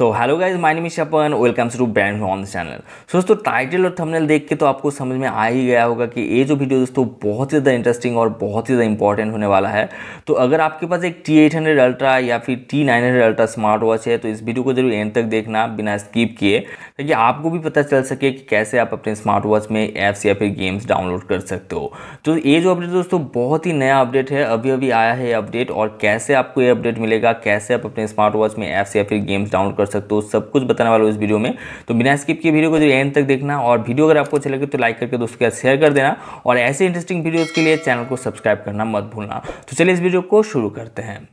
so hello guys my name is welcomes to brand on channel so दोस्तों title और thumbnail देख के तो आपको समझ में आ ही गया होगा कि ये जो वीडियो दोस्तों बहुत ही ज़्यादा इंटरेस्टिंग और बहुत ही ज़्यादा इंपॉर्टेंट होने वाला है तो अगर आपके पास एक टी एट हंड्रेड अल्ट्रा या फिर t nine hundred ultra smart watch है तो इस वीडियो को जरूर एंड तक देखना बिना स्किप किए ताकि आपको भी पता चल सके कि कैसे आप अपने स्मार्ट वॉच में ऐप्स या फिर गेम्स डाउनलोड कर सकते हो तो ये जो अपडेट दोस्तों बहुत ही नया अपडेट है अभी अभी आया है अपडेट और कैसे आपको ये अपडेट मिलेगा कैसे आप अपने स्मार्ट वॉच में ऐप्स या फिर गेम्स डाउनलोड कर सकते हो सब कुछ बताने वाला हो इस वीडियो में तो बिना स्किप के वीडियो को जो एंड तक देखना और वीडियो अगर आपको अच्छा लगे तो लाइक करके दोस्तों के साथ शेयर कर देना और ऐसे इंटरेस्टिंग वीडियोज़ के लिए चैनल को सब्सक्राइब करना मत भूलना तो चलिए इस वीडियो को शुरू करते हैं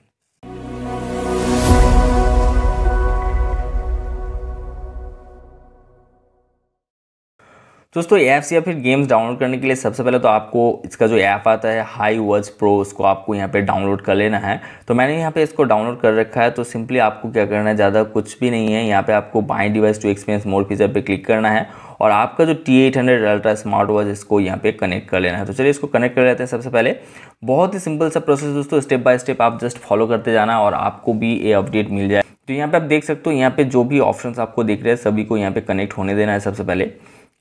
दोस्तों ऐप्स या फिर गेम्स डाउनलोड करने के लिए सबसे पहले तो आपको इसका जो ऐप आता है हाई वर्ज प्रो उसको आपको यहाँ पे डाउनलोड कर लेना है तो मैंने यहाँ पे इसको डाउनलोड कर रखा है तो सिंपली आपको क्या करना है ज़्यादा कुछ भी नहीं है यहाँ पे आपको by device to experience more feature पे क्लिक करना है और आपका जो t eight hundred ultra smart watch इसको यहाँ पे कनेक्ट कर लेना है तो चलिए इसको कनेक्ट कर लेते हैं सबसे पहले बहुत ही सिंपल सा प्रोसेस दोस्तों स्टेप बाय स्टेप आप जस्ट फॉलो करते जाना और आपको भी ये अपडेट मिल जाए तो यहाँ पे आप देख सकते हो यहाँ पे जो भी ऑप्शंस आपको दिख रहे हैं सभी को यहाँ पे कनेक्ट होने देना है सबसे पहले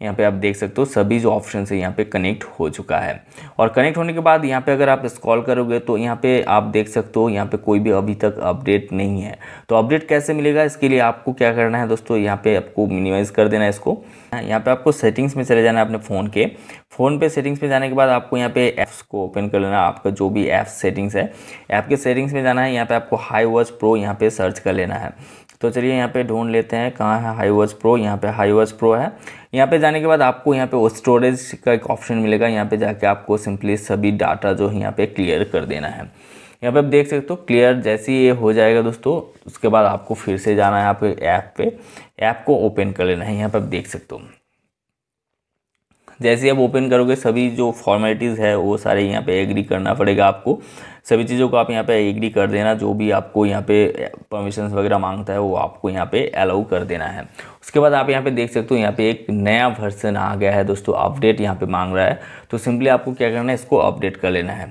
यहाँ पे आप देख सकते हो सभी जो ऑप्शन है यहाँ पे कनेक्ट हो चुका है और कनेक्ट होने के बाद यहाँ पे अगर आप स्क्रॉल करोगे तो यहाँ पे आप देख सकते हो यहाँ पे कोई भी अभी तक अपडेट नहीं है तो अपडेट कैसे मिलेगा इसके लिए आपको क्या करना है दोस्तों यहाँ पे आपको मिनिमाइज़ कर देना है इसको यहाँ पे आपको सेटिंग्स में चले जाना है अपने फ़ोन के फ़ोन पे सेटिंग्स में जाने के बाद आपको यहाँ पे ऐप्स को ओपन कर लेना आपका जो भी ऐप सेटिंग्स है ऐप के सेटिंग्स में जाना है यहाँ पे आपको हाई वॉच प्रो यहाँ पे सर्च कर लेना है तो चलिए यहाँ पे ढूंढ लेते हैं कहाँ है हाईवर्स प्रो यहाँ पे हाईवर्स प्रो है यहाँ पे जाने के बाद आपको यहाँ पे स्टोरेज का एक ऑप्शन मिलेगा यहाँ पे जाके आपको सिंपली सभी डाटा जो है यहाँ पे क्लियर कर देना है यहाँ पे आप देख सकते हो क्लियर जैसे ही ये हो जाएगा दोस्तों उसके बाद आपको फिर से जाना है आपके ऐप पे ऐप को ओपन कर लेना है यहाँ पे आप देख सकते हो जैसे ही आप ओपन करोगे सभी जो फॉर्मेलिटीज़ है वो सारे यहाँ पे एग्री करना पड़ेगा आपको सभी चीज़ों को आप यहाँ पे एग्री कर देना जो भी आपको यहाँ पे परमिशंस वगैरह मांगता है वो आपको यहाँ पे अलाउ कर देना है उसके बाद आप यहाँ पे देख सकते हो यहाँ पे एक नया वर्सन आ गया है दोस्तों अपडेट यहाँ पर मांग रहा है तो सिंपली आपको क्या करना है इसको अपडेट कर लेना है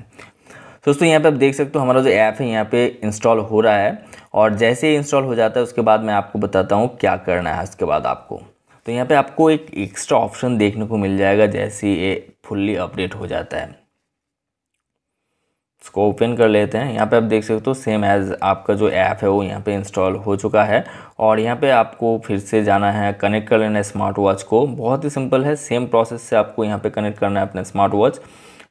दोस्तों यहाँ पे आप देख सकते हो हमारा जो ऐप है यहाँ पे इंस्टॉल हो रहा है और जैसे ही इंस्टॉल हो जाता है उसके बाद मैं आपको बताता हूँ क्या करना है उसके बाद आपको तो यहाँ पे आपको एक एक्स्ट्रा ऑप्शन देखने को मिल जाएगा जैसे ये फुल्ली अपडेट हो जाता है इसको ओपन कर लेते हैं यहाँ पे आप देख सकते हो सेम तो एज़ आपका जो ऐप है वो यहाँ पे इंस्टॉल हो चुका है और यहाँ पे आपको फिर से जाना है कनेक्ट कर लेना है स्मार्ट वॉच को बहुत ही सिंपल है सेम प्रोसेस से आपको यहाँ पे कनेक्ट करना है अपने स्मार्ट वॉच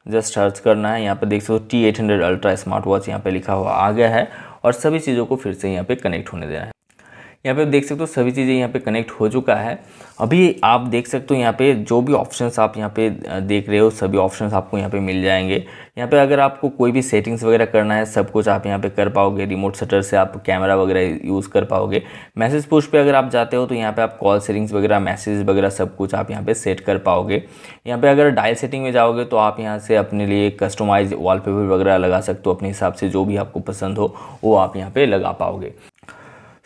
जस्ट सर्च करना है यहाँ पे देख सकते हो t eight hundred ultra smart watch यहाँ पर लिखा हुआ आ गया है और सभी चीज़ों को फिर से यहाँ पर कनेक्ट होने देना है यहाँ पे देख सकते हो सभी चीज़ें यहाँ पे कनेक्ट हो चुका है अभी आप देख सकते हो यहाँ पे जो भी ऑप्शंस आप यहाँ पे देख रहे हो सभी ऑप्शंस आपको यहाँ पे मिल जाएंगे यहाँ पे अगर आपको कोई भी सेटिंग्स वगैरह करना है सब कुछ आप यहाँ पे कर पाओगे रिमोट सटर से आप कैमरा वगैरह यूज़ कर पाओगे मैसेज पोस्ट पे अगर आप जाते हो तो यहाँ पे आप कॉल सेटिंग्स वगैरह मैसेज वगैरह सब कुछ आप यहाँ पे सेट कर पाओगे यहाँ पे अगर डायल सेटिंग में जाओगे तो आप यहाँ से अपने लिए कस्टमाइज वॉलपेपर वगैरह लगा सकते हो अपने हिसाब से जो भी आपको पसंद हो वो आप यहाँ पर लगा पाओगे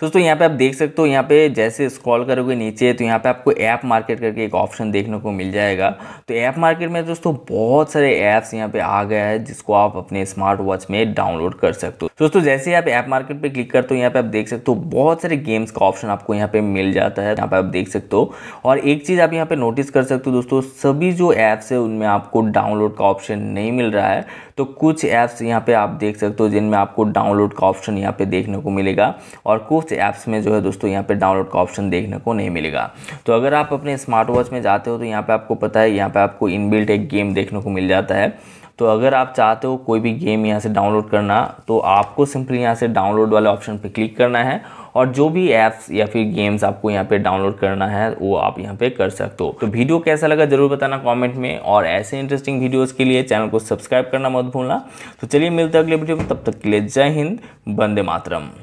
दोस्तों यहाँ पे आप देख सकते हो यहाँ पे जैसे स्क्रॉल करोगे नीचे तो यहाँ पे आपको ऐप मार्केट करके एक ऑप्शन देखने को मिल जाएगा तो ऐप मार्केट में दोस्तों बहुत सारे ऐप्स यहाँ पे आ गया है जिसको आप अपने स्मार्ट वॉच में डाउनलोड कर सकते हो दोस्तों जैसे आप ऐप मार्केट पर क्लिक करते हो यहाँ पे आप देख सकते हो बहुत सारे गेम्स का ऑप्शन आपको यहाँ पे मिल जाता है यहाँ पे आप देख सकते हो और एक चीज़ आप यहाँ पे नोटिस कर सकते हो दोस्तों सभी जो ऐप्स है उनमें आपको डाउनलोड का ऑप्शन नहीं मिल रहा है तो कुछ ऐप्स यहाँ पे आप देख सकते हो जिनमें आपको डाउनलोड का ऑप्शन यहाँ पे देखने को मिलेगा और कुछ कुछ ऐप्स में जो है दोस्तों यहाँ पे डाउनलोड का ऑप्शन देखने को नहीं मिलेगा तो अगर आप अपने स्मार्ट वॉच में जाते हो तो यहाँ पे आपको पता है यहाँ पे आपको इनबिल्ट एक गेम देखने को मिल जाता है तो अगर आप चाहते हो कोई भी गेम यहाँ से डाउनलोड करना तो आपको सिंपली यहाँ से डाउनलोड वाले ऑप्शन पर क्लिक करना है और जो भी ऐप्स या फिर गेम्स आपको यहाँ पे डाउनलोड करना है वो आप यहाँ पे कर सकते हो तो वीडियो कैसा लगा जरूर बताना कमेंट में और ऐसे इंटरेस्टिंग वीडियोस के लिए चैनल को सब्सक्राइब करना मत भूलना तो चलिए मिलते हैं अगले वीडियो में तब तक के लिए जय हिंद बंदे मातरम